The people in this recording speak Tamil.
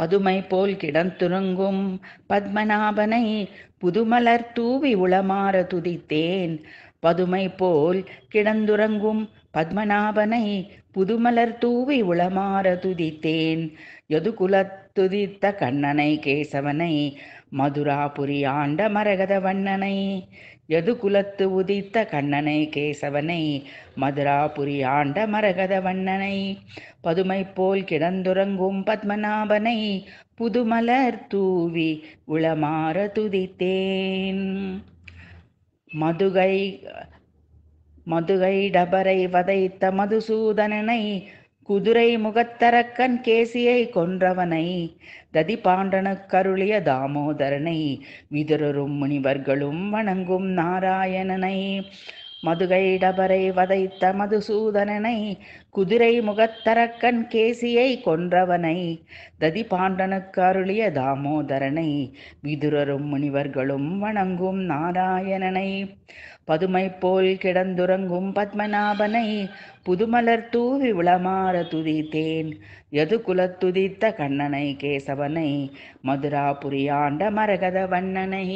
பதுமை போல் கிடந்துருங்கும் பத்மநாபனை புதுமலர் தூவி உளமாற துதித்தேன் பதுமை போல் கிடந்துறங்கும் பத்மநாபனை புதுமலர் தூவி உளமாற துதித்தேன் துதித்த கண்ணனை கேசவனை மதுராபுரி ஆண்ட மரகத வண்ணனை எதுகுலத்து உதித்த கண்ணனை கேசவனை மதுராபுரி ஆண்ட மரகத வண்ணனை பதுமை போல் கிடந்துறங்கும் பத்மநாபனை புதுமலர் தூவி உளமாற துதித்தேன் மதுகை மதுகை டபரை வதைத்த மதுசூதனனை குதிரை முகத்தரக்கன் கேசியை கொன்றவனை ததி கருளிய தாமோதரனை விதரரும் முனிவர்களும் வணங்கும் நாராயணனை மதுகை டபரை வதைத்த மதுசூதனனை குதிரை முகத்தரக்கன் கேசியை கொன்றவனை ததி பாண்டனுக்கு அருளிய தாமோதரனை விதுரரும் முனிவர்களும் வணங்கும் நாராயணனை பதுமை போல் கிடந்துறங்கும் பத்மநாபனை புதுமலர் தூவி விளமாற துதித்தேன் எது குலத்துதித்த கண்ணனை கேசவனை மதுராபுரியாண்ட மரகத வண்ணனை